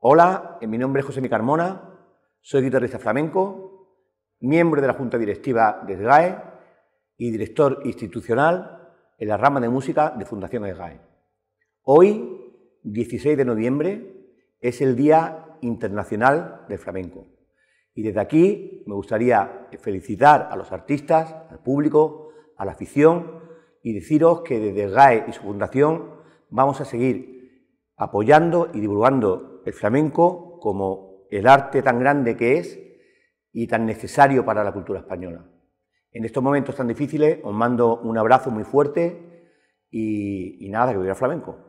Hola, eh, mi nombre es José Micarmona, Carmona, soy guitarrista flamenco, miembro de la Junta Directiva de SGAE y director institucional en la rama de música de Fundación SGAE. Hoy, 16 de noviembre, es el Día Internacional del Flamenco. Y desde aquí me gustaría felicitar a los artistas, al público, a la afición y deciros que desde SGAE y su fundación vamos a seguir apoyando y divulgando el flamenco como el arte tan grande que es y tan necesario para la cultura española. En estos momentos tan difíciles os mando un abrazo muy fuerte y, nada, que viva el flamenco.